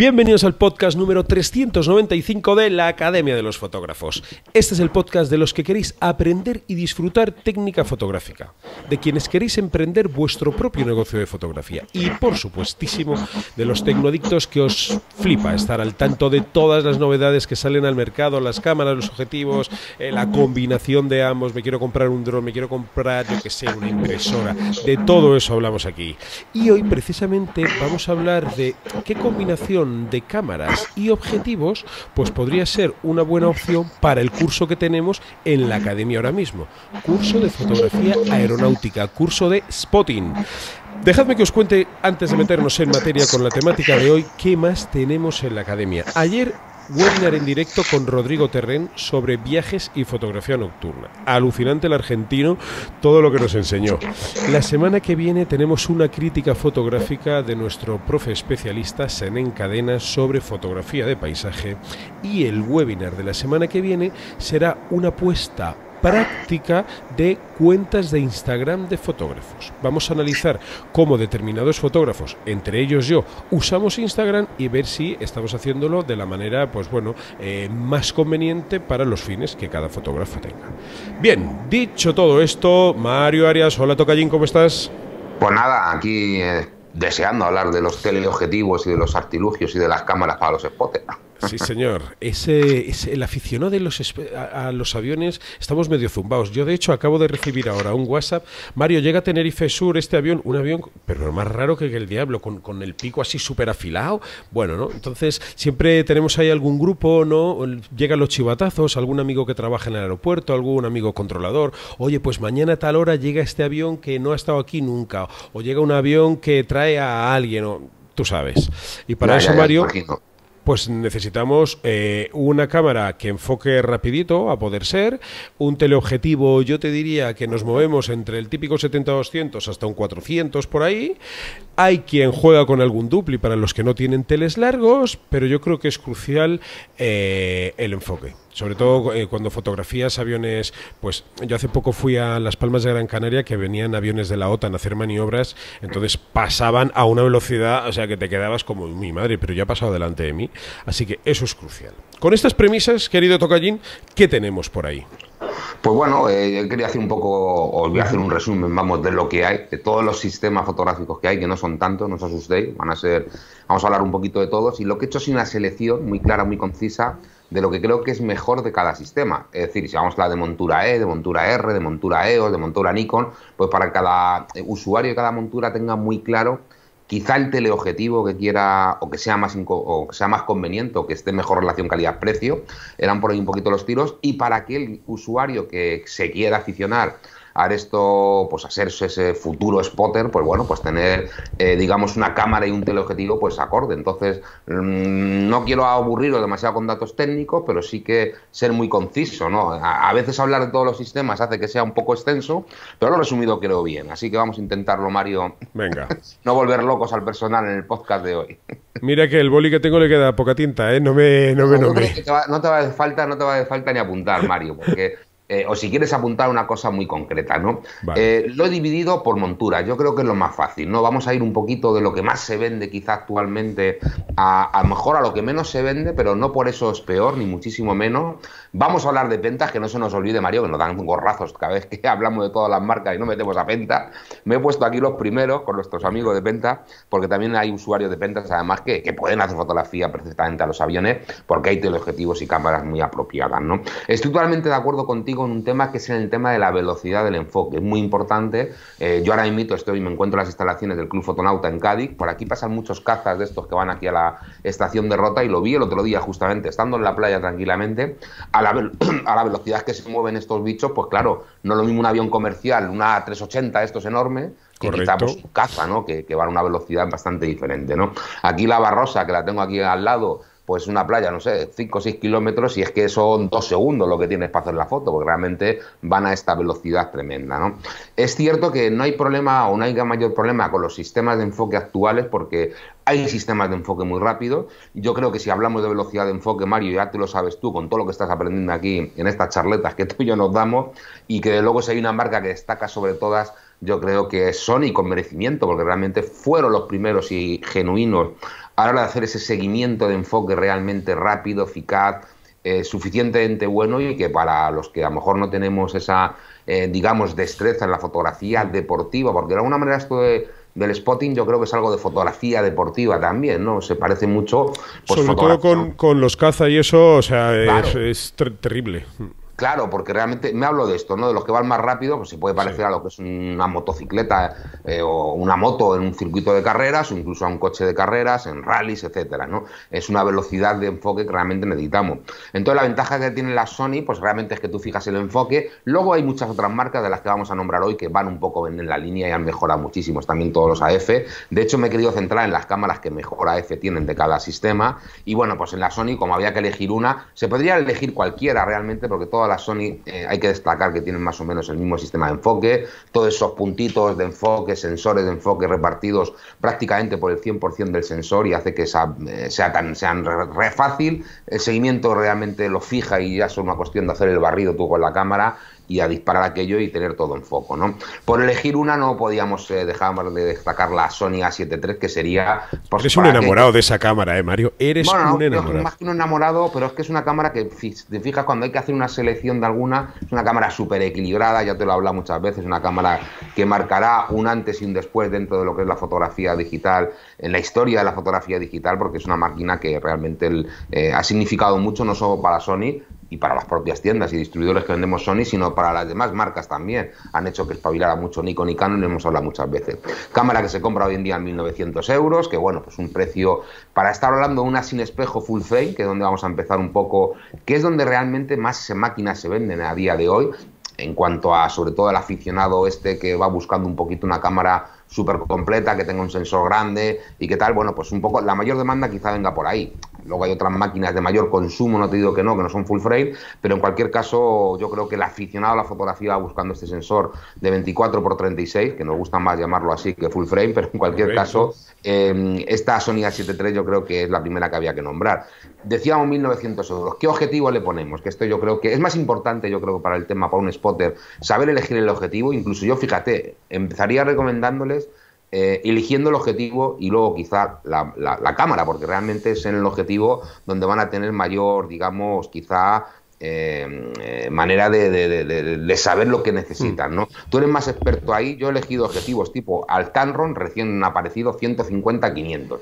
Bienvenidos al podcast número 395 de la Academia de los Fotógrafos. Este es el podcast de los que queréis aprender y disfrutar técnica fotográfica, de quienes queréis emprender vuestro propio negocio de fotografía y, por supuestísimo, de los tecnodictos que os flipa estar al tanto de todas las novedades que salen al mercado, las cámaras, los objetivos, eh, la combinación de ambos, me quiero comprar un dron, me quiero comprar, yo que sé, una impresora, de todo eso hablamos aquí. Y hoy precisamente vamos a hablar de qué combinación de cámaras y objetivos, pues podría ser una buena opción para el curso que tenemos en la academia ahora mismo. Curso de fotografía aeronáutica, curso de spotting. Dejadme que os cuente, antes de meternos en materia con la temática de hoy, qué más tenemos en la academia. Ayer Webinar en directo con Rodrigo Terren sobre viajes y fotografía nocturna. Alucinante el argentino, todo lo que nos enseñó. La semana que viene tenemos una crítica fotográfica de nuestro profe especialista Senén Cadena sobre fotografía de paisaje y el webinar de la semana que viene será una apuesta práctica de cuentas de Instagram de fotógrafos. Vamos a analizar cómo determinados fotógrafos, entre ellos yo, usamos Instagram y ver si estamos haciéndolo de la manera, pues bueno, eh, más conveniente para los fines que cada fotógrafo tenga. Bien, dicho todo esto, Mario Arias, hola Tocallín, ¿cómo estás? Pues nada, aquí eh, deseando hablar de los teleobjetivos y de los artilugios y de las cámaras para los spots. Sí, señor. Ese, ese, el aficionado de los, a, los aviones estamos medio zumbados. Yo, de hecho, acabo de recibir ahora un WhatsApp. Mario, llega a Tenerife Sur este avión, un avión, pero más raro que el diablo, con, el pico así súper afilado. Bueno, ¿no? Entonces, siempre tenemos ahí algún grupo, ¿no? Llegan los chivatazos, algún amigo que trabaja en el aeropuerto, algún amigo controlador. Oye, pues mañana a tal hora llega este avión que no ha estado aquí nunca. O llega un avión que trae a alguien, o tú sabes. Y para eso, Mario pues necesitamos eh, una cámara que enfoque rapidito, a poder ser, un teleobjetivo, yo te diría que nos movemos entre el típico 70-200 hasta un 400 por ahí. Hay quien juega con algún dupli para los que no tienen teles largos, pero yo creo que es crucial eh, el enfoque sobre todo eh, cuando fotografías aviones, pues yo hace poco fui a Las Palmas de Gran Canaria que venían aviones de la OTAN a hacer maniobras, entonces pasaban a una velocidad, o sea que te quedabas como mi madre, pero ya ha pasado delante de mí, así que eso es crucial. Con estas premisas, querido Tocallín, ¿qué tenemos por ahí? Pues bueno, eh, quería hacer un poco, os voy a hacer un resumen, vamos, de lo que hay, de todos los sistemas fotográficos que hay, que no son tantos, no os asustéis, van a ser, vamos a hablar un poquito de todos, y lo que he hecho es una selección muy clara, muy concisa, de lo que creo que es mejor de cada sistema. Es decir, si vamos a la de montura E, de montura R, de montura EOS, de montura Nikon, pues para cada eh, usuario y cada montura tenga muy claro quizá el teleobjetivo que quiera o que sea más o que sea más conveniente o que esté mejor relación calidad-precio, eran por ahí un poquito los tiros y para que el usuario que se quiera aficionar esto, pues a ese futuro spotter, pues bueno, pues tener, eh, digamos, una cámara y un teleobjetivo, pues acorde. Entonces, mm, no quiero aburriros demasiado con datos técnicos, pero sí que ser muy conciso, ¿no? A, veces hablar de todos los sistemas hace que sea un poco extenso, pero lo resumido creo bien. Así que vamos a intentarlo, Mario. Venga. no volver locos al personal en el podcast de hoy. Mira que el boli que tengo le queda poca tinta, ¿eh? No me, no me, no, Te va, no te va de falta, no te va de falta ni apuntar, Mario, porque eh, o si quieres apuntar una cosa muy concreta, ¿no? Eh, lo he dividido por monturas, yo creo que es lo más fácil, ¿no? Vamos a ir un poquito de lo que más se vende quizá actualmente a, a mejor a lo que menos se vende, pero no por eso es peor, ni muchísimo menos, Vamos a hablar de ventas que no se nos olvide, Mario, que nos dan gorrazos cada vez que hablamos de todas las marcas y no metemos a Penta. Me he puesto aquí los primeros con nuestros amigos de Penta, porque también hay usuarios de Pentas, además, que, pueden hacer fotografía perfectamente a los aviones, porque hay teleobjetivos y cámaras muy apropiadas, ¿no? Estoy totalmente de acuerdo contigo en un tema que es el tema de la velocidad del enfoque. Es muy importante. Eh, yo ahora invito, estoy, y me encuentro en las instalaciones del Club Fotonauta en Cádiz. Por aquí pasan muchos cazas de estos que van aquí a la estación de Rota y lo vi el otro día, justamente, estando en la playa tranquilamente. a la, velocidad que se mueven estos bichos, pues claro, no es lo mismo un avión comercial, una 380, estos enormes, que quizá pues, caza, ¿no? Que, va van a una velocidad bastante diferente, ¿no? Aquí la Barrosa, que la tengo aquí al lado, pues una playa, no sé, 5 o 6 kilómetros, y es que son dos segundos lo que tiene para hacer la foto, porque realmente van a esta velocidad tremenda. ¿no? Es cierto que no hay problema o no hay mayor problema con los sistemas de enfoque actuales, porque hay sistemas de enfoque muy rápido. Yo creo que si hablamos de velocidad de enfoque, Mario, ya tú lo sabes tú, con todo lo que estás aprendiendo aquí en estas charletas que tú y yo nos damos, y que luego si hay una marca que destaca sobre todas, yo creo que es Sony con merecimiento, porque realmente fueron los primeros y genuinos a la hora de hacer ese seguimiento de enfoque realmente rápido, eficaz, eh, suficientemente bueno y que para los que a lo mejor no tenemos esa, eh, digamos, destreza en la fotografía deportiva, porque de alguna manera esto de del spotting yo creo que es algo de fotografía deportiva también, ¿no? Se parece mucho... Pues, Sobre todo con, con, los caza y eso, o sea, es, terrible. Claro, porque realmente me hablo de esto, ¿no? De los que van más rápido, pues se puede parecer a lo que es una motocicleta eh, o una moto en un circuito de carreras o incluso a un coche de carreras, en rallies, etcétera, ¿no? Es una velocidad de enfoque que realmente necesitamos. Entonces, la ventaja que tiene la Sony, pues realmente es que tú fijas el enfoque. Luego hay muchas otras marcas de las que vamos a nombrar hoy que van un poco en la línea y han mejorado muchísimo, también todos los AF. De hecho, me he querido centrar en las cámaras que mejor AF tienen de cada sistema. Y bueno, pues en la Sony, como había que elegir una, se podría elegir cualquiera realmente, porque todas la Sony eh, hay que destacar que tienen más o menos el mismo sistema de enfoque, todos esos puntitos de enfoque, sensores de enfoque repartidos prácticamente por el 100% del sensor y hace que sea, eh, sea tan sean fácil, el seguimiento realmente lo fija y ya es una cuestión de hacer el barrido tú con la cámara y a disparar aquello y tener todo en foco. ¿no? Por elegir una no podíamos eh, dejar de destacar la Sony A7 III, que sería... porque Eres un enamorado de esa cámara, ¿eh, Mario? Eres un enamorado. más un enamorado, pero es que es una cámara que, si te fijas, cuando hay que hacer una selección de alguna, es una cámara súper equilibrada, ya te lo he hablado muchas veces, es una cámara que marcará un antes y un después dentro de lo que es la fotografía digital, en la historia de la fotografía digital, porque es una máquina que realmente eh, ha significado mucho, no solo para Sony, y para las propias tiendas y distribuidores que vendemos Sony, sino para las demás marcas también. Han hecho que espabilara mucho Nikon y Canon, hemos hablado muchas veces. Cámara que se compra hoy en día en 1.900 euros, que bueno, pues un precio para estar hablando de una sin espejo full frame, que es donde vamos a empezar un poco, que es donde realmente más máquinas se venden a día de hoy, en cuanto a sobre todo el aficionado este que va buscando un poquito una cámara súper completa, que tenga un sensor grande y que tal, bueno, pues un poco, la mayor demanda quizá venga por ahí. Luego hay otras máquinas de mayor consumo, no te digo que no, que no son full frame, pero en cualquier caso yo creo que el aficionado a la fotografía va buscando este sensor de 24 x 36, que nos gusta más llamarlo así que full frame, pero en cualquier caso eh, esta Sony A7 III yo creo que es la primera que había que nombrar. Decíamos 1900 euros, ¿qué objetivo le ponemos? Que esto yo creo que es más importante yo creo para el tema, para un spotter, saber elegir el objetivo, incluso yo fíjate, empezaría recomendándoles eh, eligiendo el objetivo y luego quizá la, cámara, porque realmente es en el objetivo donde van a tener mayor, digamos, quizá eh, manera de, saber lo que necesitan. Mm. ¿no? Tú eres más experto ahí, yo he elegido objetivos tipo Altanron, recién aparecido 150-500.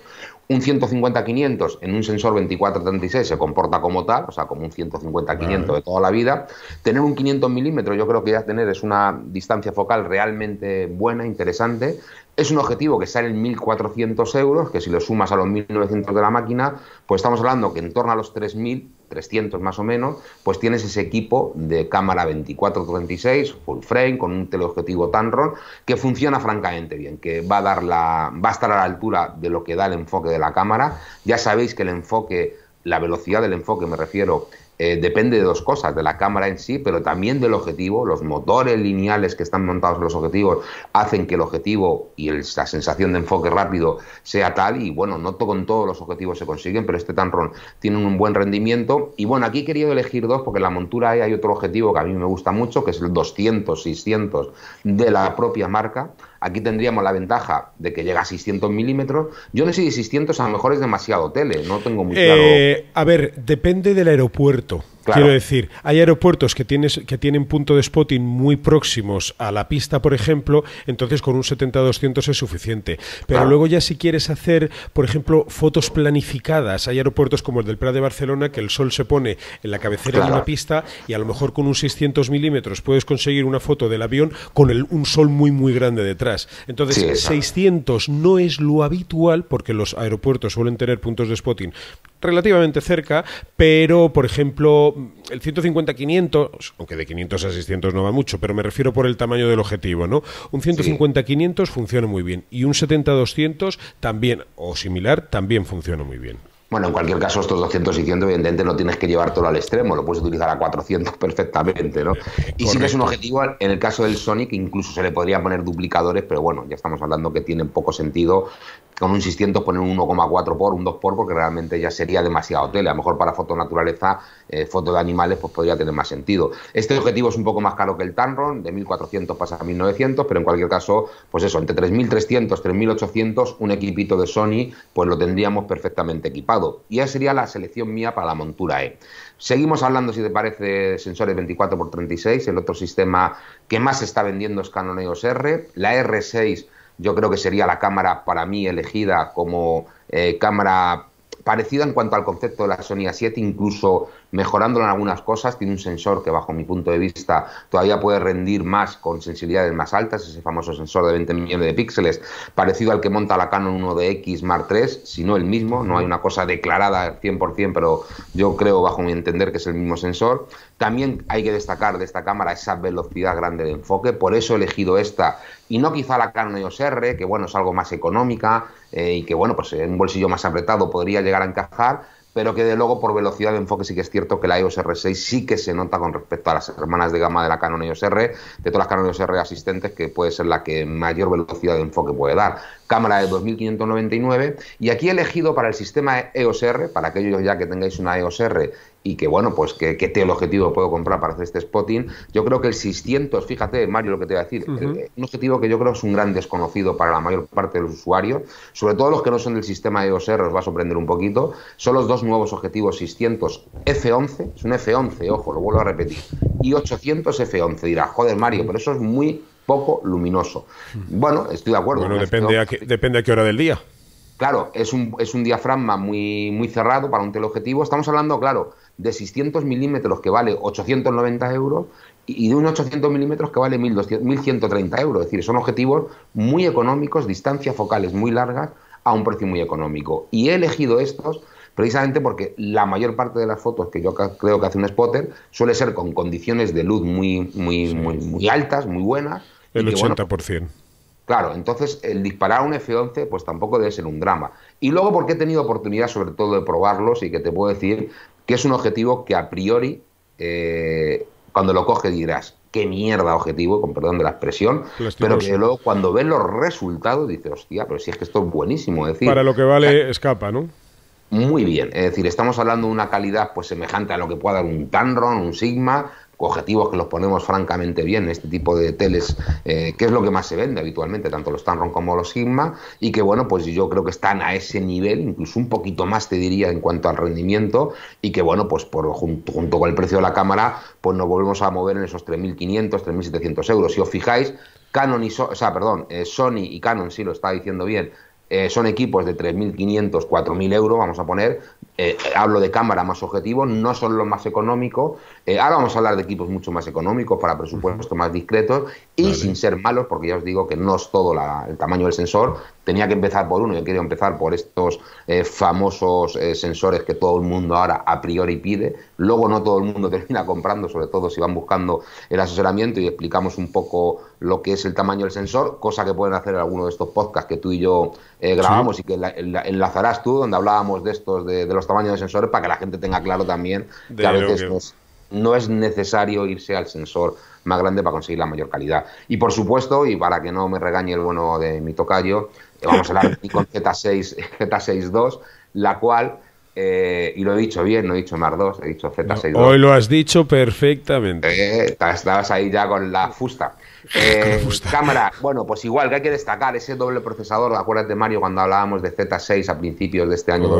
Un 150-500 en un sensor 24-36 se comporta como tal, o sea, como un 150-500 de toda la vida. Tener un 500 milímetros, yo creo que ya tener es una distancia focal realmente buena, interesante. Es un objetivo que sale en 1.400 euros, que si lo sumas a los 1.900 de la máquina, pues estamos hablando que en torno a los 3.000 300 más o menos, pues tienes ese equipo de cámara 24-36, full frame, con un teleobjetivo Tamron, que funciona francamente bien, que va a, dar la, va a estar a la altura de lo que da el enfoque de la cámara. Ya sabéis que el enfoque, la velocidad del enfoque, me refiero, eh, depende de dos cosas, de la cámara en sí, pero también del objetivo. Los motores lineales que están montados en los objetivos hacen que el objetivo y esa la sensación de enfoque rápido sea tal. Y bueno, no con todos los objetivos se consiguen, pero este Tanron tiene un buen rendimiento. Y bueno, aquí he querido elegir dos porque en la montura hay otro objetivo que a mí me gusta mucho, que es el 200-600 de la propia marca Aquí tendríamos la ventaja de que llega a 600 milímetros. Yo no sé si 600 a lo mejor es demasiado tele, no tengo muy claro. Eh, a ver, depende del aeropuerto. Quiero decir, hay aeropuertos que, tienes, que tienen punto de spotting muy próximos a la pista, por ejemplo, entonces con un 70-200 es suficiente. Pero luego ya si quieres hacer, por ejemplo, fotos planificadas, hay aeropuertos como el del Prat de Barcelona que el sol se pone en la cabecera de una pista y a lo mejor con un 600 milímetros puedes conseguir una foto del avión con un sol muy, muy grande detrás. Entonces, 600 no es lo habitual porque los aeropuertos suelen tener puntos de spotting relativamente cerca, pero por ejemplo el 150-500, aunque de 500 a 600 no va mucho, pero me refiero por el tamaño del objetivo, ¿no? Un 150-500 funciona muy bien y un 70-200 también, o similar, también funciona muy bien. Bueno, en cualquier caso, estos 200 y 100, evidentemente, no tienes que llevar todo al extremo, lo puedes utilizar a 400 perfectamente, ¿no? Y si es un objetivo, en el caso del Sonic, incluso se le podría poner duplicadores, pero bueno, ya estamos hablando que tiene poco sentido con un insistiendo poner un 1,4 por, un 2 por, porque realmente ya sería demasiado tele. A lo mejor para foto naturaleza, eh, foto de animales, pues podría tener más sentido. Este objetivo es un poco más caro que el Tanron, de 1400 pasa a 1900, pero en cualquier caso, pues eso, entre 3300, 3800, un equipito de Sony, pues lo tendríamos perfectamente equipado. Y esa sería la selección mía para la montura E. Seguimos hablando, si te parece, de sensores 24x36, el otro sistema que más está vendiendo es Canon EOS R, la R6 yo creo que sería la cámara para mí elegida como eh, cámara parecida en cuanto al concepto de la Sony A7, incluso mejorándolo en algunas cosas. Tiene un sensor que, bajo mi punto de vista, todavía puede rendir más con sensibilidades más altas, ese famoso sensor de 20 millones de píxeles, parecido al que monta la Canon 1 X Mark III, si no el mismo. No hay una cosa declarada al 100%, pero yo creo, bajo mi entender, que es el mismo sensor. También hay que destacar de esta cámara esa velocidad grande de enfoque, por eso he elegido esta y no quizá la Canon EOS R, que bueno, es algo más económica eh, y que bueno, pues en un bolsillo más apretado podría llegar a encajar, pero que de luego por velocidad de enfoque sí que es cierto que la EOS R6 sí que se nota con respecto a las hermanas de gama de la Canon EOS R, de todas las Canon EOS R asistentes, que puede ser la que mayor velocidad de enfoque puede dar. Cámara de 2599 y aquí he elegido para el sistema e- EOS R, para aquellos ya que tengáis una EOS R y que bueno, pues que, qué este el puedo comprar para hacer este spotting. Yo creo que el 600, fíjate Mario lo que te voy a decir, eh, un objetivo que yo creo es un gran desconocido para la mayor parte de los usuarios, sobre todo los que no son del sistema R, os va a sorprender un poquito, son los dos nuevos objetivos 600 F11, es un F11, ojo, lo vuelvo a repetir, y 800 F11. Dirá, joder Mario, pero eso es muy poco luminoso. Bueno, estoy de acuerdo. Bueno, depende, a qué, depende a qué hora del día. Claro, es un, es un diafragma muy, muy cerrado para un teleobjetivo. Estamos hablando, claro, de 600 milímetros que vale 890 euros y de un 800 milímetros que vale 1.130 euros. Es decir, son objetivos muy económicos, distancias focales muy largas a un precio muy económico. Y he elegido estos precisamente porque la mayor parte de las fotos que yo creo que hace un spotter suele ser con condiciones de luz muy, muy, muy, altas, muy buenas. El 80%. Claro, entonces el disparar un F-11 pues tampoco debe ser un drama. Y luego porque he tenido oportunidad sobre todo de probarlos y que te puedo decir que es un objetivo que a priori, eh, cuando lo coges dirás, qué mierda objetivo, con perdón de la expresión, pero que luego cuando ves los resultados dices, hostia, pero si es que esto es buenísimo. decir, Para lo que vale, escapa, ¿no? Muy bien, es decir, estamos hablando de una calidad pues semejante a lo que pueda dar un Tanron, un Sigma, objetivos que los ponemos francamente bien, en este tipo de teles, eh, que es lo que más se vende habitualmente, tanto los Tamron como los Sigma, y que bueno, pues yo creo que están a ese nivel, incluso un poquito más te diría en cuanto al rendimiento, y que bueno, pues por, junto, con el precio de la cámara, pues nos volvemos a mover en esos 3.500, 3.700 euros. Si os fijáis, Canon y o sea, perdón, eh, Sony y Canon, sí lo está diciendo bien, eh, son equipos de 3.500, 4.000 euros, vamos a poner, eh, hablo de cámara más objetivo no son los más económicos. Eh, ahora vamos a hablar de equipos mucho más económicos para presupuestos más discretos y sin ser malos, porque ya os digo que no es todo el tamaño del sensor. Tenía que empezar por uno, yo quería empezar por estos eh, famosos sensores que todo el mundo ahora a priori pide. Luego no todo el mundo termina comprando, sobre todo si van buscando el asesoramiento y explicamos un poco lo que es el tamaño del sensor, cosa que pueden hacer en alguno de estos podcasts que tú y yo grabamos y que enlazarás tú, donde hablábamos de estos, de los tamaño de sensores para que la gente tenga claro también que a veces no, es, necesario irse al sensor más grande para conseguir la mayor calidad. Y por supuesto, y para que no me regañe el bueno de mi tocayo, eh, vamos a hablar con Z6, z 62 la cual eh, y lo he dicho bien, no he dicho Mar 2, he dicho z 6 hoy lo has dicho perfectamente. Eh, estabas ahí ya con la eh, fusta. cámara, bueno, pues igual que hay que destacar ese doble procesador, acuérdate Mario cuando hablábamos de Z6 a principios de este año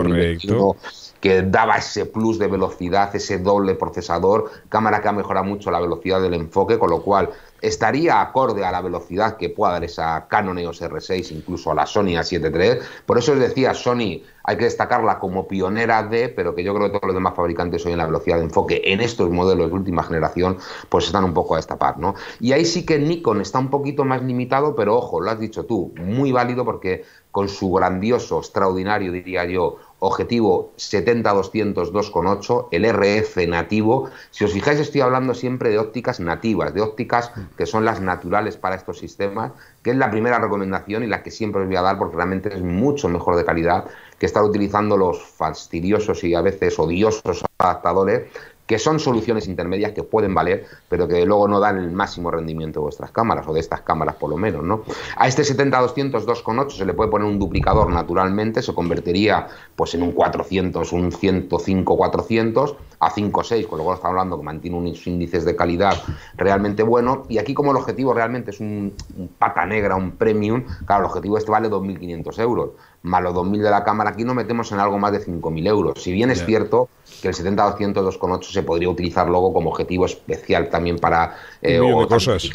que daba ese plus de velocidad, ese doble procesador, cámara que ha mejorado mucho la velocidad del enfoque, con lo cual estaría acorde a la velocidad que pueda dar esa Canon EOS R6, incluso a la Sony A7 III. Por eso os decía, Sony hay que destacarla como pionera de, pero que yo creo que todos los demás fabricantes hoy en la velocidad de enfoque en estos modelos de última generación, pues están un poco a destapar, ¿no? Y ahí sí que Nikon está un poquito más limitado, pero ojo, lo has dicho tú, muy válido porque con su grandioso, extraordinario, diría yo, objetivo 70-200 2,8, el RF nativo. Si os fijáis, estoy hablando siempre de ópticas nativas, de ópticas que son las naturales para estos sistemas, que es la primera recomendación y la que siempre os voy a dar porque realmente es mucho mejor de calidad que estar utilizando los fastidiosos y a veces odiosos adaptadores que son soluciones intermedias que pueden valer, pero que luego no dan el máximo rendimiento de vuestras cámaras, o de estas cámaras por lo menos, ¿no? A este 70-200 2.8 se le puede poner un duplicador naturalmente, se convertiría pues en un 400, un 105-400 a 5.6, con lo cual estamos hablando que mantiene unos índices de calidad realmente buenos, y aquí como el objetivo realmente es un, un pata negra, un premium, claro, el objetivo este vale 2.500 euros, más los 2.000 de la cámara, aquí nos metemos en algo más de 5.000 euros. Si bien es cierto que el 70-200 2.8 se podría utilizar luego como objetivo especial también para eh, o cosas.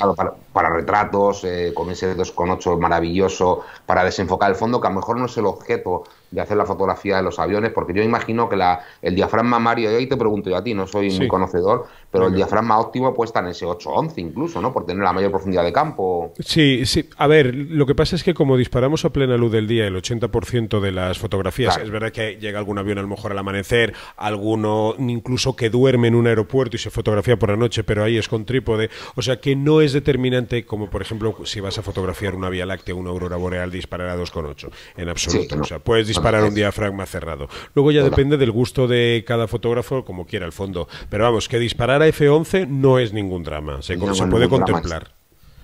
Para, retratos, eh, con ese 2,8 maravilloso para desenfocar el fondo, que a lo mejor no es el objeto de hacer la fotografía de los aviones, porque yo imagino que la, el diafragma Mario, y ahí te pregunto yo a ti, no soy conocedor, pero el diafragma óptimo puede estar en ese 8-11 incluso, ¿no? Por tener la mayor profundidad de campo. Sí, sí. A ver, lo que pasa es que como disparamos a plena luz del día el 80% de las fotografías, es verdad que llega algún avión a lo mejor al amanecer, alguno incluso que duerme en un aeropuerto y se fotografía por la noche, pero ahí es con trípode, o sea que no es determinante como, por ejemplo, si vas a fotografiar una Vía Láctea, una aurora boreal, disparar a 2,8. En absoluto. O sea, puedes disparar un diafragma cerrado. Luego ya depende del gusto de cada fotógrafo, como quiera, el fondo. Pero vamos, que disparar a F11 no es ningún drama. Se, puede contemplar.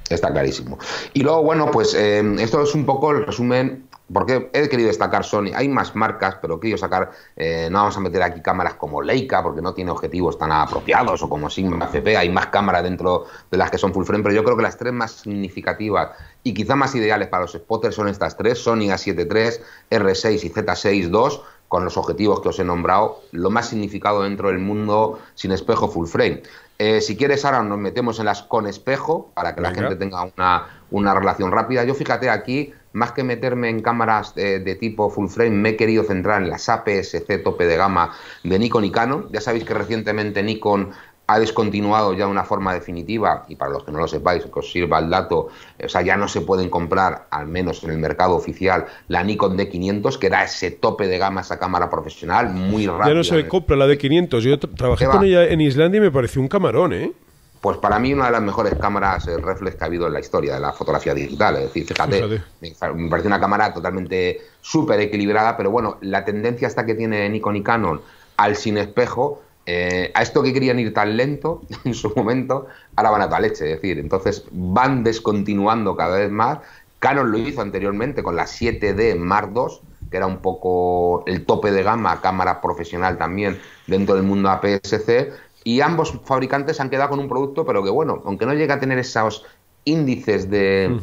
Está clarísimo. Y luego, bueno, pues eh, esto es un poco el resumen porque he querido destacar Sony. Hay más marcas, pero he querido sacar. Eh, no vamos a meter aquí cámaras como Leica, porque no tiene objetivos tan apropiados, o como Sigma FP. Hay más cámaras dentro de las que son full frame, pero yo creo que las tres más significativas y quizá más ideales para los spotters son estas tres: Sony A7 III, R6 y Z6 II con los objetivos que os he nombrado, lo más significado dentro del mundo sin espejo full frame. Eh, si quieres, ahora nos metemos en las con espejo para que la gente tenga una, una relación rápida. Yo fíjate aquí, más que meterme en cámaras de, tipo full frame, me he querido centrar en las APS-C tope de gama de Nikon y Canon. Ya sabéis que recientemente Nikon ha descontinuado ya de una forma definitiva, y para los que no lo sepáis, que os sirva el dato, o sea, ya no se pueden comprar, al menos en el mercado oficial, la Nikon D500, que da ese tope de gama esa cámara profesional, muy rápida. Ya no se compra la D500, yo trabajé con ella en Islandia y me pareció un camarón, ¿eh? pues para mí una de las mejores cámaras eh, reflex que ha habido en la historia de la fotografía digital. Es decir, fíjate, me parece una cámara totalmente súper equilibrada, pero bueno, la tendencia hasta que tiene Nikon y Canon al sin espejo, eh, a esto que querían ir tan lento en su momento, ahora van a tal leche. Es decir, entonces van descontinuando cada vez más. Canon lo hizo anteriormente con la 7D Mark II, que era un poco el tope de gama, cámara profesional también dentro del mundo APS-C, y ambos fabricantes han quedado con un producto, pero que bueno, aunque no llega a tener esos índices de,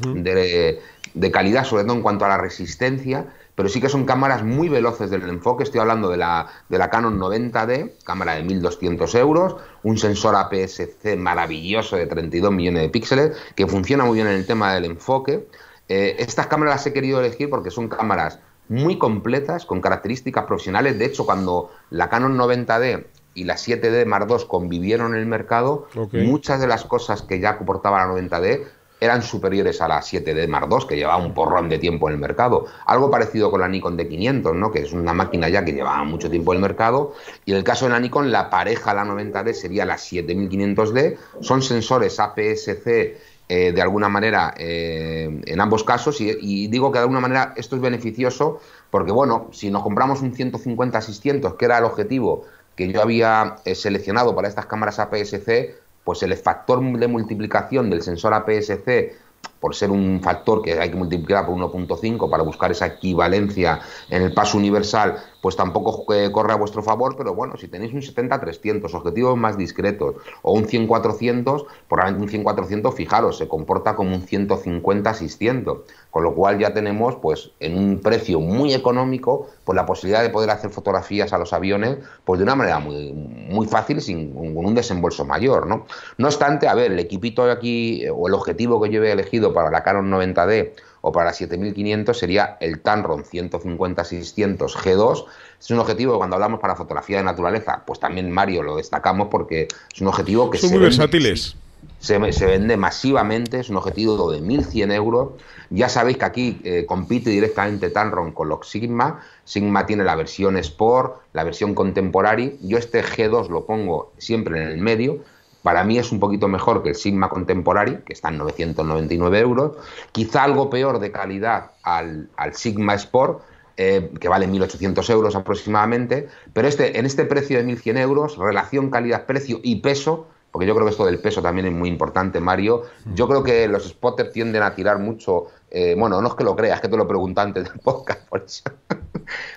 de, calidad, sobre todo en cuanto a la resistencia, pero sí que son cámaras muy veloces del enfoque. Estoy hablando de la, de la Canon 90D, cámara de 1200 euros, un sensor APS-C maravilloso de 32 millones de píxeles, que funciona muy bien en el tema del enfoque. Eh, estas cámaras las he querido elegir porque son cámaras muy completas, con características profesionales. De hecho, cuando la Canon 90D y la 7D Mark II convivieron en el mercado, muchas de las cosas que ya comportaba la 90D eran superiores a la 7D Mark II, que llevaba un porrón de tiempo en el mercado. Algo parecido con la Nikon D500, ¿no? que es una máquina ya que llevaba mucho tiempo en el mercado. Y en el caso de la Nikon, la pareja a la 90D sería la 7500D. Son sensores APS-C eh, de alguna manera eh, en ambos casos y, y, digo que de alguna manera esto es beneficioso porque bueno, si nos compramos un 150-600 que era el objetivo que yo había eh, seleccionado para estas cámaras APS-C, pues el factor de multiplicación del sensor APS-C, por ser un factor que hay que multiplicar por 1.5 para buscar esa equivalencia en el paso universal, pues tampoco eh, corre a vuestro favor, pero bueno, si tenéis un 70-300, objetivos más discretos, o un 100-400, probablemente un 100-400, fijaros, se comporta como un 150-600, con lo cual ya tenemos, pues, en un precio muy económico, pues la posibilidad de poder hacer fotografías a los aviones, pues de una manera muy, muy fácil, sin un desembolso mayor, ¿no? No obstante, a ver, el equipito aquí, eh, o el objetivo que yo he elegido para la Canon 90D, o para 7500 sería el Tanron 150-600 G2. Es un objetivo cuando hablamos para fotografía de naturaleza, pues también Mario lo destacamos porque es un objetivo que... Son se muy vende, versátiles. Se, vende masivamente, es un objetivo de 1.100 euros. Ya sabéis que aquí eh, compite directamente Tanron con los Sigma. Sigma tiene la versión Sport, la versión Contemporary. Yo este G2 lo pongo siempre en el medio para mí es un poquito mejor que el Sigma Contemporary, que está en 999 euros. Quizá algo peor de calidad al, Sigma Sport, eh, que vale 1.800 euros aproximadamente. Pero este, en este precio de 1.100 euros, relación calidad-precio y peso, porque yo creo que esto del peso también es muy importante, Mario. Yo creo que los spotters tienden a tirar mucho. Eh, bueno, no es que lo creas, es que te lo preguntan antes del podcast, por eso.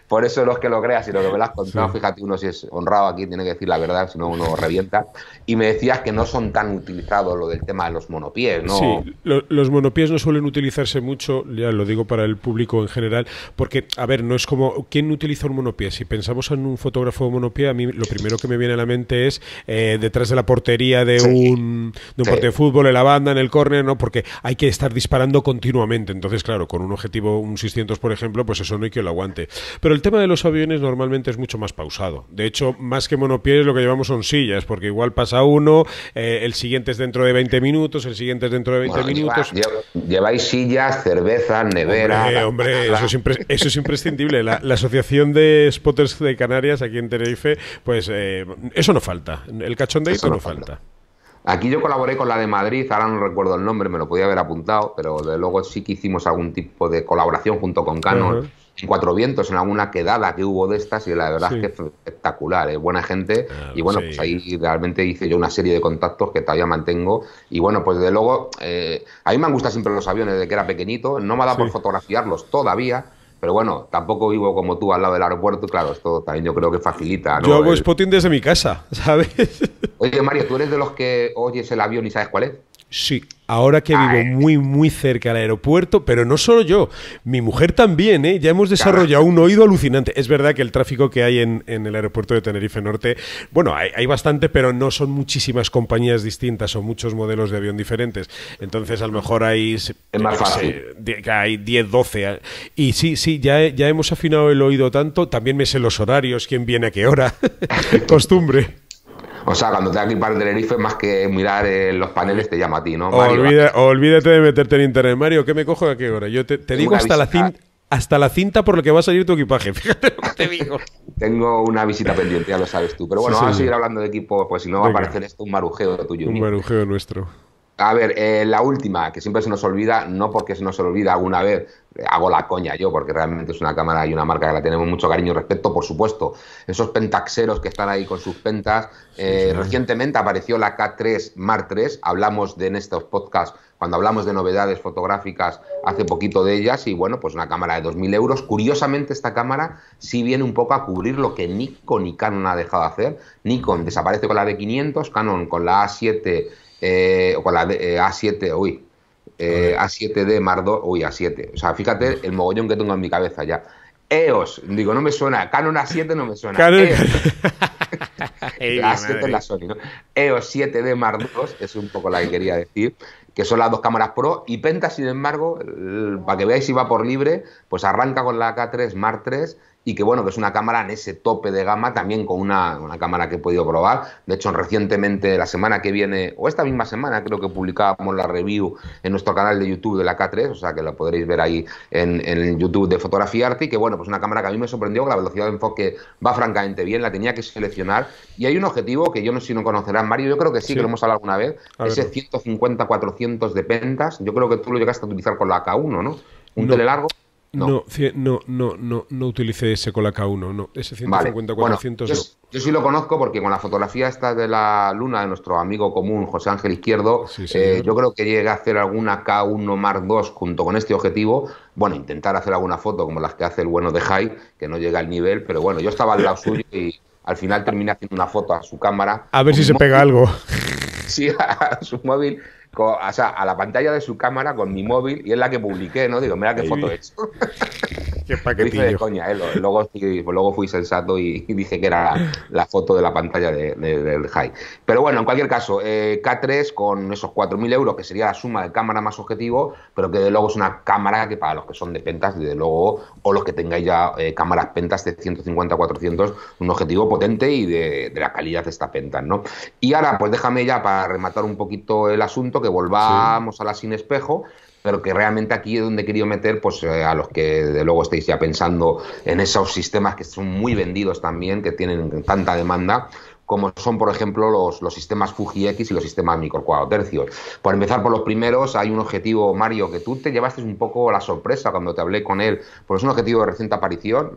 Por eso los que lo creas y lo que lo fíjate, uno si es honrado aquí tiene que decir la verdad, si no uno revienta. Y me decías que no son tan utilizados lo del tema de los monopies, ¿no? Sí, los monopies no suelen utilizarse mucho, ya lo digo para el público en general, porque, a ver, no es como, ¿quién utiliza un monopie? Si pensamos en un fotógrafo de monopié, a mí lo primero que me viene a la mente es eh, detrás de la portería de un, de de fútbol, en la banda, en el córner, ¿no? Porque hay que estar disparando continuamente. Entonces, claro, con un objetivo, un 600, por ejemplo, pues eso no hay que lo aguante. Pero el tema de los aviones normalmente es mucho más pausado. De hecho, más que monopieres lo que llevamos son sillas, porque igual pasa uno, eh, el siguiente es dentro de 20 minutos, el siguiente es dentro de 20 minutos. lleváis sillas, cerveza, nevera. Hombre, eso, es imprescindible. La, Asociación de Spotters de Canarias aquí en Tenerife, pues eh, eso no falta. El cachondeito pues, no, no falta. Aquí yo colaboré con la de Madrid, ahora no recuerdo el nombre, me lo podía haber apuntado, pero de luego sí que hicimos algún tipo de colaboración junto con Canon en Cuatro Vientos, en alguna quedada que hubo de estas, y la verdad es que espectacular, es ¿eh? buena gente. Ah, y bueno, pues ahí realmente hice yo una serie de contactos que todavía mantengo. Y bueno, pues desde luego, eh, a mí me han gustado siempre los aviones desde que era pequeñito, no me ha dado por fotografiarlos todavía. Pero bueno, tampoco vivo como tú al lado del aeropuerto, claro, esto también yo creo que facilita. ¿no? Yo hago spotting desde mi casa, ¿sabes? Oye, Mario, ¿tú eres de los que oyes el avión y sabes cuál es? Sí, ahora que vivo muy, muy cerca del aeropuerto, pero no solo yo, mi mujer también, ¿eh? Ya hemos desarrollado un oído alucinante. Es verdad que el tráfico que hay en, en el aeropuerto de Tenerife Norte, bueno, hay, bastante, pero no son muchísimas compañías distintas o muchos modelos de avión diferentes. Entonces, a lo mejor hay... hay 10, 12. ¿eh? Y sí, sí, ya, ya hemos afinado el oído tanto, también me sé los horarios, quién viene a qué hora. Costumbre. O sea, cuando te aquí para Tenerife, más que mirar eh, los paneles, te llama a ti, ¿no? olvídate de meterte en internet, Mario. ¿Qué me cojo de aquí hora? Yo te, digo hasta la, cinta, hasta la cinta por la que va a salir tu equipaje. Fíjate lo que te digo. Tengo una visita pendiente, ya lo sabes tú. Pero bueno, vamos a seguir hablando de equipo, pues si no va a aparecer esto un marujeo tuyo. Un marujeo nuestro. A ver, eh, la última, que siempre se nos olvida, no porque se nos olvida alguna vez, eh, hago la coña yo, porque realmente es una cámara y una marca que la tenemos mucho cariño y respeto, por supuesto. Esos pentaxeros que están ahí con sus pentas. Eh, recientemente apareció la K3 Mark III, hablamos de en estos podcasts, cuando hablamos de novedades fotográficas, hace poquito de ellas, y bueno, pues una cámara de 2.000 euros. Curiosamente, esta cámara sí viene un poco a cubrir lo que Nikon y Canon ha dejado de hacer. Nikon desaparece con la de 500, Canon con la A7 o eh, con la eh, A7, uy, A7D Mar 2, uy, A7. O sea, fíjate el mogollón que tengo en mi cabeza ya. EOS, digo, no me suena, Canon A7 no me suena. Canon... EOS. A7 es la Sony, EOS 7D Mar 2 es un poco la que quería decir, que son las dos cámaras Pro y Penta, sin embargo, para que veáis si va por libre, pues arranca con la K3 Mar 3 y que bueno, que es una cámara en ese tope de gama, también con una, una cámara que he podido probar. De hecho, recientemente, la semana que viene, o esta misma semana, creo que publicábamos la review en nuestro canal de YouTube de la K3, o sea que la podréis ver ahí en, en YouTube de Fotografía Arte, y que bueno, pues una cámara que a mí me sorprendió, que la velocidad de enfoque va francamente bien, la tenía que seleccionar. Y hay un objetivo que yo no sé si no conocerás, Mario, yo creo que sí, que lo hemos hablado alguna vez, ese 150-400 de pentas, yo creo que tú lo llegaste a utilizar con la K1, ¿no? Un no. tele largo. No. No, no, no, utilice ese utilicé ese k 1 no. Ese 150 400 yo, sí lo conozco porque con la fotografía esta de la luna de nuestro amigo común José Ángel Izquierdo, eh, yo creo que llega a hacer alguna K1 Mark II junto con este objetivo. Bueno, intentar hacer alguna foto como las que hace el bueno de Hyde, que no llega al nivel, pero bueno, yo estaba al lado suyo y al final terminé haciendo una foto a su cámara. A ver si se pega algo. Sí, a su móvil a la pantalla de su cámara con mi móvil y es la que publiqué, ¿no? Digo, mira qué foto he hecho. coña, ¿eh? luego, luego, fui sensato y, dije que era la foto de la pantalla del high. Pero bueno, en cualquier caso, eh, K3 con esos 4.000 euros, que sería la suma de cámara más objetivo, pero que de luego es una cámara que para los que son de pentas, desde luego, o los que tengáis ya eh, cámaras pentas de 150-400, un objetivo potente y de, de, la calidad de estas pentas, ¿no? Y ahora, pues déjame ya para rematar un poquito el asunto, que volvamos a la sin espejo pero que realmente aquí es donde he querido meter pues eh, a los que de luego estáis ya pensando en esos sistemas que son muy vendidos también, que tienen tanta demanda, como son, por ejemplo, los, sistemas Fuji X y los sistemas microcuadro tercios. Por empezar por los primeros, hay un objetivo, Mario, que tú te llevaste un poco la sorpresa cuando te hablé con él, porque es un objetivo de reciente aparición,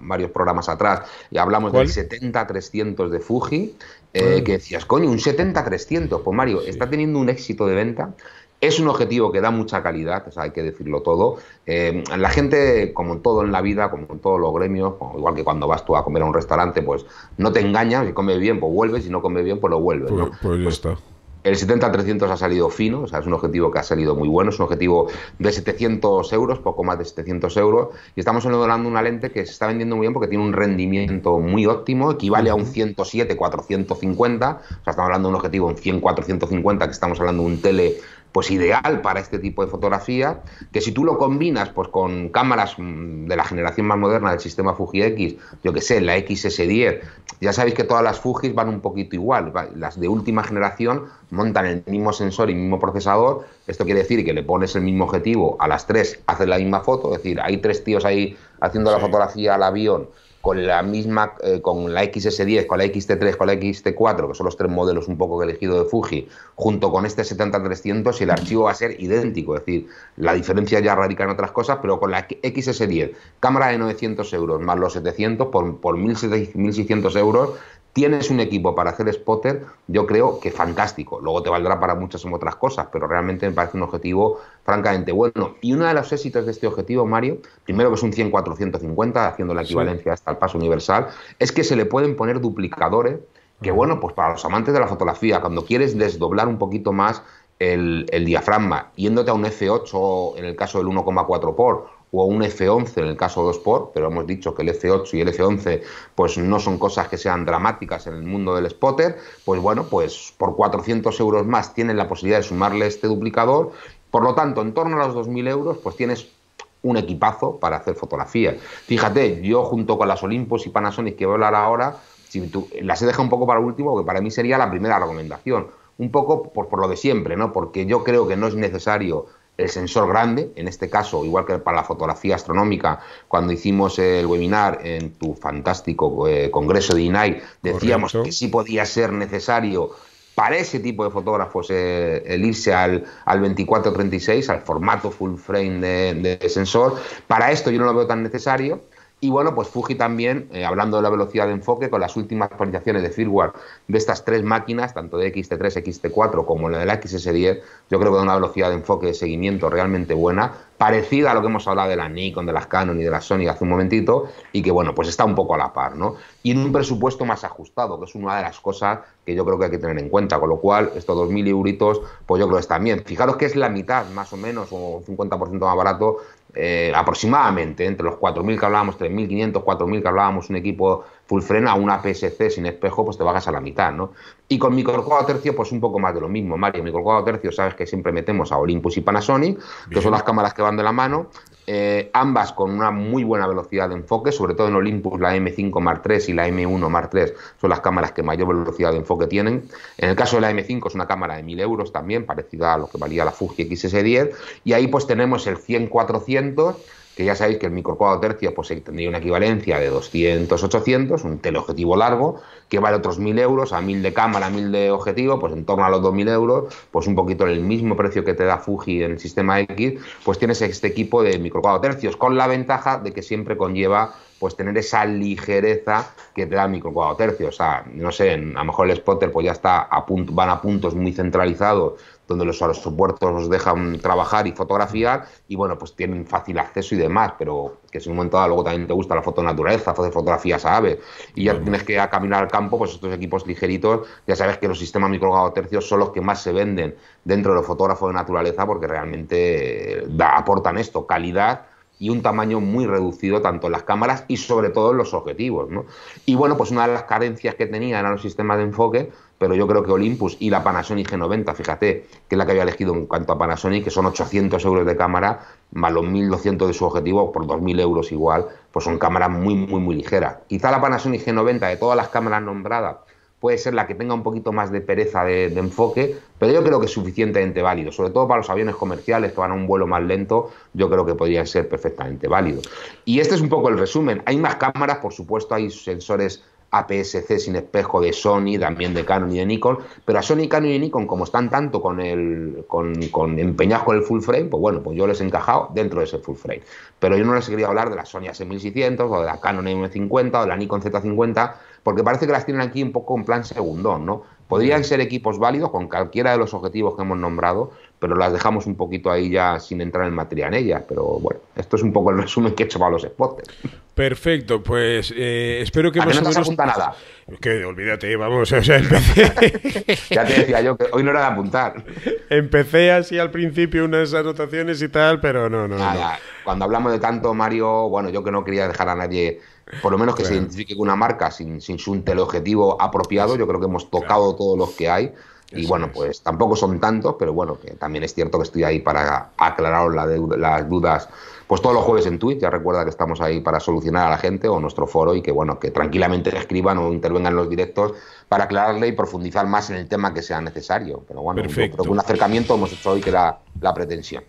varios programas atrás, y hablamos del 70-300 de Fuji, eh, ah. que decías, coño, un 70-300, pues Mario, está teniendo un éxito de venta es un objetivo que da mucha calidad, o sea, hay que decirlo todo. Eh, la gente, como todo en la vida, como en todos los gremios, igual que cuando vas tú a comer a un restaurante, pues no te engañas, si come bien, pues vuelves, si no come bien, pues lo vuelves. Pues, pues pues el 70-300 ha salido fino, o sea, es un objetivo que ha salido muy bueno, es un objetivo de 700 euros, poco más de 700 euros, y estamos de una lente que se está vendiendo muy bien porque tiene un rendimiento muy óptimo, equivale a un 107-450, o sea, estamos hablando de un objetivo en 100-450, que estamos hablando de un tele pues ideal para este tipo de fotografía, que si tú lo combinas pues con cámaras mm, de la generación más moderna del sistema Fuji X, yo que sé, la XS10, ya sabéis que todas las Fujis van un poquito igual, las de última generación montan el mismo sensor y mismo procesador, esto quiere decir que le pones el mismo objetivo a las tres, haces la misma foto, es decir, hay tres tíos ahí haciendo la fotografía al avión con la misma, eh, con la XS10, con la XT3, con la XT4, que son los tres modelos un poco que elegido de Fuji, junto con este 70-300 el archivo va a ser idéntico. Es decir, la diferencia ya radica en otras cosas, pero con la XS10, cámara de 900 euros más los 700 por, por 1.600 euros, tienes un equipo para hacer spotter, yo creo que fantástico. Luego te valdrá para muchas otras cosas, pero realmente me parece un objetivo francamente bueno. Y uno de los éxitos de este objetivo, Mario, primero que es un 100-450, haciendo la equivalencia hasta el paso universal, es que se le pueden poner duplicadores. Que ah. bueno, pues para los amantes de la fotografía, cuando quieres desdoblar un poquito más el, el diafragma, yéndote a un F8 en el caso del 1,4 por o un F11 en el caso de Sport, pero hemos dicho que el F8 y el F11 pues no son cosas que sean dramáticas en el mundo del spotter, pues bueno, pues por 400 euros más tienen la posibilidad de sumarle este duplicador, por lo tanto, en torno a los 2.000 euros pues tienes un equipazo para hacer fotografía. Fíjate, yo junto con las Olympus y Panasonic que voy a hablar ahora, si tú, las he dejado un poco para último, que para mí sería la primera recomendación. Un poco por, por lo de siempre, ¿no? Porque yo creo que no es necesario el sensor grande, en este caso, igual que para la fotografía astronómica, cuando hicimos el webinar en tu fantástico eh, congreso de INAI, decíamos que sí podía ser necesario para ese tipo de fotógrafos eh, el irse al, al 24-36, al formato full frame de, sensor. Para esto yo no lo veo tan necesario, y bueno, pues Fuji también, eh, hablando de la velocidad de enfoque, con las últimas actualizaciones de firmware de estas tres máquinas, tanto de XT3, XT4 como la de la XS10, yo creo que da una velocidad de enfoque de seguimiento realmente buena, parecida a lo que hemos hablado de la Nikon, de las Canon y de la Sony hace un momentito, y que bueno, pues está un poco a la par, ¿no? Y en un presupuesto más ajustado, que es una de las cosas que yo creo que hay que tener en cuenta, con lo cual estos 2.000 euritos, pues yo creo que están bien. Fijaros que es la mitad, más o menos, o 50% más barato eh, aproximadamente entre los 4.000 que hablábamos, 3.500, 4.000 que hablábamos, un equipo full frena... una PSC sin espejo, pues te bajas a la mitad, ¿no? Y con microcuadro tercio, pues un poco más de lo mismo, Mario. Microcuadro tercio, sabes que siempre metemos a Olympus y Panasonic, que son las cámaras que van de la mano. Eh, ambas con una muy buena velocidad de enfoque, sobre todo en Olympus la M5 Mark III y la M1 Mark III son las cámaras que mayor velocidad de enfoque tienen. En el caso de la M5 es una cámara de 1000 euros también, parecida a lo que valía la Fuji XS10, y ahí pues tenemos el 100-400 que ya sabéis que el microcuadro tercio pues, eh, tendría una equivalencia de 200-800, un teleobjetivo largo, que vale otros 1000 euros, a 1000 de cámara, a 1000 de objetivo, pues en torno a los 2000 euros, pues un poquito el mismo precio que te da Fuji en el sistema X, pues tienes este equipo de microcuadro tercios, con la ventaja de que siempre conlleva pues tener esa ligereza que te da el microcuadro tercio. O sea, no sé, a lo mejor el spotter pues ya está a van a puntos muy centralizados donde los aeropuertos los dejan trabajar y fotografiar y bueno, pues tienen fácil acceso y demás, pero que si un momento dado luego también te gusta la foto de naturaleza, hacer fotografías a aves y ya tienes que caminar al campo, pues estos equipos ligeritos, ya sabes que los sistemas microgados tercios son los que más se venden dentro de los fotógrafos de naturaleza porque realmente eh, aportan esto, calidad y un tamaño muy reducido tanto en las cámaras y sobre todo en los objetivos. ¿no? Y bueno, pues una de las carencias que tenía eran los sistemas de enfoque, pero yo creo que Olympus y la Panasonic G90, fíjate, que es la que había elegido en cuanto a Panasonic, que son 800 euros de cámara, más los 1200 de su objetivo, por 2000 euros igual, pues son cámaras muy, muy, muy ligeras. Quizá la Panasonic G90 de todas las cámaras nombradas, puede ser la que tenga un poquito más de pereza de, enfoque, pero yo creo que es suficientemente válido, sobre todo para los aviones comerciales que van a un vuelo más lento, yo creo que podría ser perfectamente válido. Y este es un poco el resumen. Hay más cámaras, por supuesto, hay sensores APS-C sin espejo de Sony, también de Canon y de Nikon, pero a Sony, Canon y Nikon, como están tanto con el con, con empeñados con el full frame, pues bueno, pues yo les he encajado dentro de ese full frame. Pero yo no les quería hablar de la Sony A6600 o de la Canon M50 o de la Nikon Z50, porque parece que las tienen aquí un poco en plan segundón, ¿no? Podrían ser equipos válidos con cualquiera de los objetivos que hemos nombrado, pero las dejamos un poquito ahí ya sin entrar en materia en ellas. Pero bueno, esto es un poco el resumen que he hecho para los spotters. Perfecto, pues eh, espero que no te nada. Que olvídate, vamos, o sea, ya te decía yo que hoy no era de apuntar. Empecé así al principio unas anotaciones y tal, pero no, no. Ah, nada, cuando hablamos de tanto, Mario, bueno, yo que no quería dejar a nadie por lo menos que se identifique con una marca sin, sin su teleobjetivo apropiado, yo creo que hemos tocado todos los que hay. Y bueno, pues tampoco son tantos, pero bueno, que también es cierto que estoy ahí para aclararos las dudas. Pues todos los jueves en Twitch, ya recuerda que estamos ahí para solucionar a la gente o nuestro foro y que bueno, que tranquilamente escriban o intervengan en los directos para aclararle y profundizar más en el tema que sea necesario. Pero bueno, creo que un acercamiento hemos hecho hoy que era la pretensión.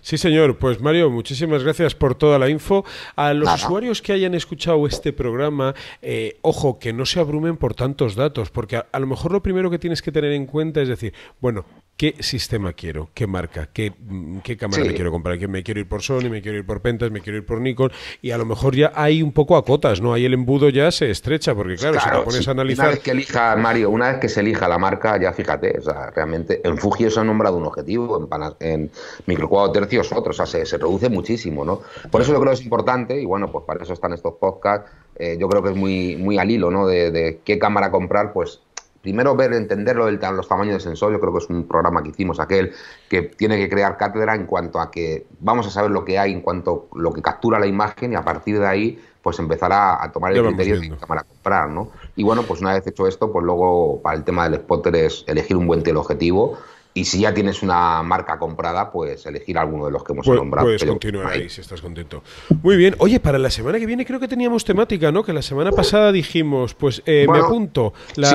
Sí, señor. Pues Mario, muchísimas gracias por toda la info. A los usuarios que hayan escuchado este programa, eh, ojo, que no se abrumen por tantos datos, porque a, lo mejor lo primero que tienes que tener en cuenta es decir, bueno, qué sistema quiero, qué marca, qué, mm, qué cámara me quiero comprar, me quiero ir por Sony, me quiero ir por Pentas, me quiero ir por Nikon, y a lo mejor ya hay un poco a cotas, ¿no? Ahí el embudo ya se estrecha, porque claro, si te pones a analizar... Una vez que elija, Mario, una vez que se elija la marca, ya fíjate, o sea, realmente en Fuji se ha nombrado un objetivo, en, microcuadro tercios otro, o sea, se, produce reduce muchísimo, ¿no? Por eso yo creo que es importante, y bueno, pues para eso están estos podcasts, eh, yo creo que es muy, muy al hilo, ¿no? de qué cámara comprar, pues primero ver, entender del, los tamaños del sensor, yo creo que es un programa que hicimos aquel, que tiene que crear cátedra en cuanto a que vamos a saber lo que hay, en cuanto a lo que captura la imagen y a partir de ahí pues empezar a, tomar el criterio de cámara comprar, ¿no? Y bueno, pues una vez hecho esto, pues luego para el tema del spotter es elegir un buen teleobjetivo objetivo y si ya tienes una marca comprada, pues elegir alguno de los que hemos pues, nombrado. Puedes continuar ahí, si estás contento. Muy bien. Oye, para la semana que viene creo que teníamos temática, ¿no? Que la semana pasada dijimos, pues eh, me apunto. La, sí,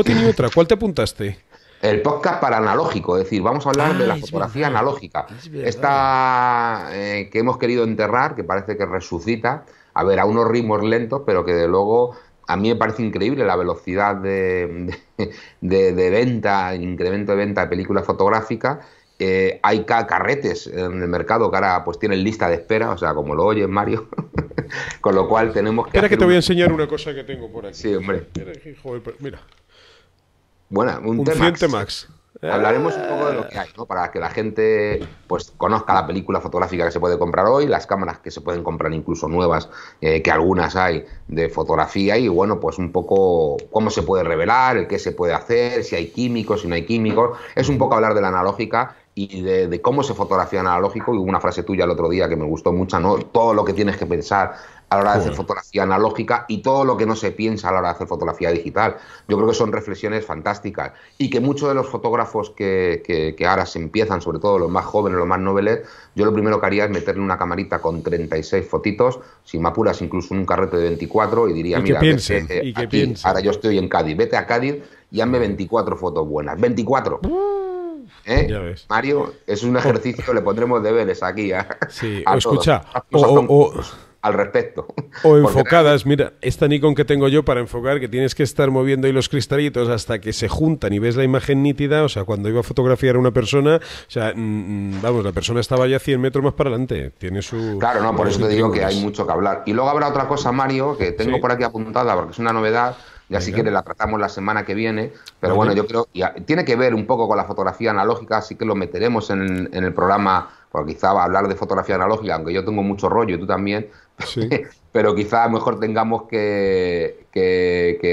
la y otra. ¿Cuál te apuntaste? El podcast para analógico, es decir, vamos a hablar de la ah, fotografía analógica. Esta eh, que hemos querido enterrar, que parece que resucita, a ver, a unos ritmos lentos, pero que de luego a mí me parece increíble la velocidad de, venta, incremento de venta de películas fotográficas. Eh, hay carretes en el mercado que ahora pues tienen lista de espera, o sea, como lo oyes, Mario. Con lo cual tenemos que. Espera que te voy a enseñar una cosa que tengo por aquí. Sí, hombre. Mira. de. mira. Bueno, un, un max Hablaremos un poco de lo eh. que hay, ¿no? Para que la gente pues conozca la película fotográfica que se puede comprar hoy, las cámaras que se pueden comprar incluso nuevas, eh, que algunas hay de fotografía, y bueno, pues un poco cómo se puede revelar, el qué se puede hacer, si hay químicos, si no hay químicos. Es un poco hablar de la analógica y de, cómo se fotografía analógico. Y hubo una frase tuya el otro día que me gustó mucho, ¿no? Todo lo que tienes que pensar a la hora de hacer fotografía analógica y todo lo que no se piensa a la hora de hacer fotografía digital. Yo creo que son reflexiones fantásticas y que muchos de los fotógrafos que, ahora se empiezan, sobre todo los más jóvenes, los más noveles, yo lo primero que haría es meterle una camarita con 36 fotitos, sin me apuras incluso un carrete de 24 y diría, mira, eh, ahora yo estoy en Cádiz, vete a Cádiz y hazme 24 fotos buenas. 24. ¿Eh? Mario, es un ejercicio, le pondremos deberes aquí. A, sí, escucha, al respecto. O enfocadas, mira, esta Nikon que tengo yo para enfocar, que tienes que estar moviendo ahí los cristalitos hasta que se juntan y ves la imagen nítida, o sea, cuando iba a fotografiar a una persona, o sea, mm, mm, vamos, la persona estaba ya 100 metros más para adelante, tiene su... Claro, no, por eso te digo que hay mucho que hablar. Y luego habrá otra cosa, Mario, que tengo por aquí apuntada, porque es una novedad, ya si quieres la tratamos la semana que viene. Pero bueno, yo creo, que tiene que ver un poco con la fotografía analógica, así que lo meteremos en, en el programa, porque quizá va a hablar de fotografía analógica, aunque yo tengo mucho rollo y tú también, Sí. Pero quizá mejor tengamos que,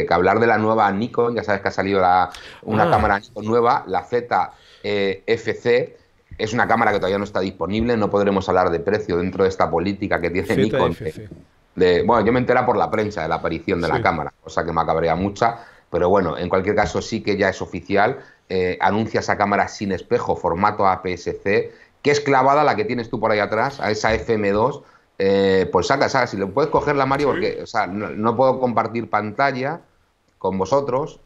hablar de la nueva Nikon. Ya sabes que ha salido una ah. cámara Nikon nueva, la ZFC. E es una cámara que todavía no está disponible. No podremos hablar de precio dentro de esta política que tiene Nikon. E de, bueno, yo me enteré por la prensa de la aparición de la cámara, cosa que me acabaría mucha. Pero bueno, en cualquier caso sí que ya es oficial. Eh, anuncia esa cámara sin espejo, formato APS-C, que es clavada la que tienes tú por ahí atrás, a esa FM2 eh, pues saca, saca, si lo puedes coger la Mario, porque o sea, no, puedo compartir pantalla con vosotros.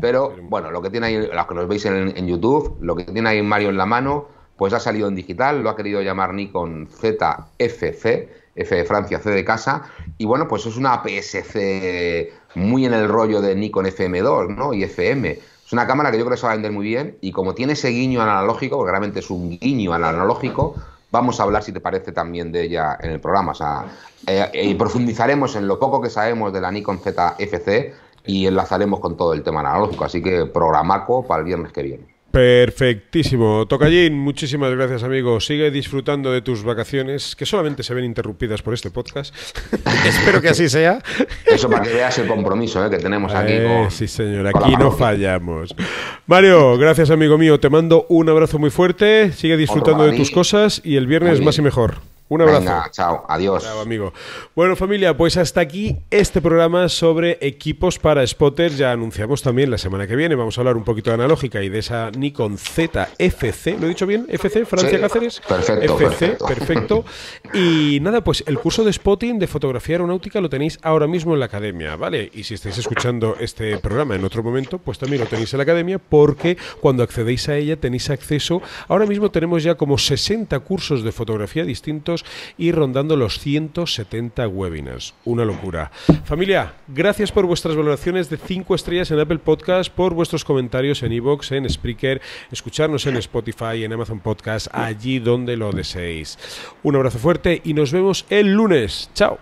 Pero bueno, lo que tiene ahí, los que nos veis en, YouTube, lo que tiene ahí Mario en la mano, pues ha salido en digital, lo ha querido llamar Nikon ZFC, F de Francia, C de casa, y bueno, pues es una PSC muy en el rollo de Nikon FM2, ¿no? Y FM. Es una cámara que yo creo que se va a vender muy bien, y como tiene ese guiño analógico, porque realmente es un guiño analógico, Vamos a hablar, si te parece, también de ella en el programa. O sea, eh, eh, profundizaremos en lo poco que sabemos de la Nikon ZFC y enlazaremos con todo el tema analógico. Así que programaco para el viernes que viene. Perfectísimo. Tocallín, muchísimas gracias, amigo. Sigue disfrutando de tus vacaciones, que solamente se ven interrumpidas por este podcast. Espero que así sea. Eso para que veas el compromiso eh, que tenemos aquí. Eh, sí, señor, aquí no fallamos. Mario, gracias, amigo mío. Te mando un abrazo muy fuerte. Sigue disfrutando de tus cosas y el viernes más y mejor. Un abrazo. chao, adiós. amigo. Bueno, familia, pues hasta aquí este programa sobre equipos para spotters. Ya anunciamos también la semana que viene. Vamos a hablar un poquito de analógica y de esa Nikon Z FC. ¿Lo he dicho bien? ¿FC? ¿Francia Cáceres? Perfecto. FC, perfecto. perfecto. Y nada, pues el curso de spotting de fotografía aeronáutica lo tenéis ahora mismo en la academia, ¿vale? Y si estáis escuchando este programa en otro momento, pues también lo tenéis en la academia porque cuando accedéis a ella tenéis acceso. Ahora mismo tenemos ya como 60 cursos de fotografía distintos y rondando los 170 webinars. Una locura. Familia, gracias por vuestras valoraciones de 5 estrellas en Apple Podcast, por vuestros comentarios en iVoox, en Spreaker, escucharnos en Spotify, en Amazon Podcast, allí donde lo deseéis. Un abrazo fuerte y nos vemos el lunes. Chao.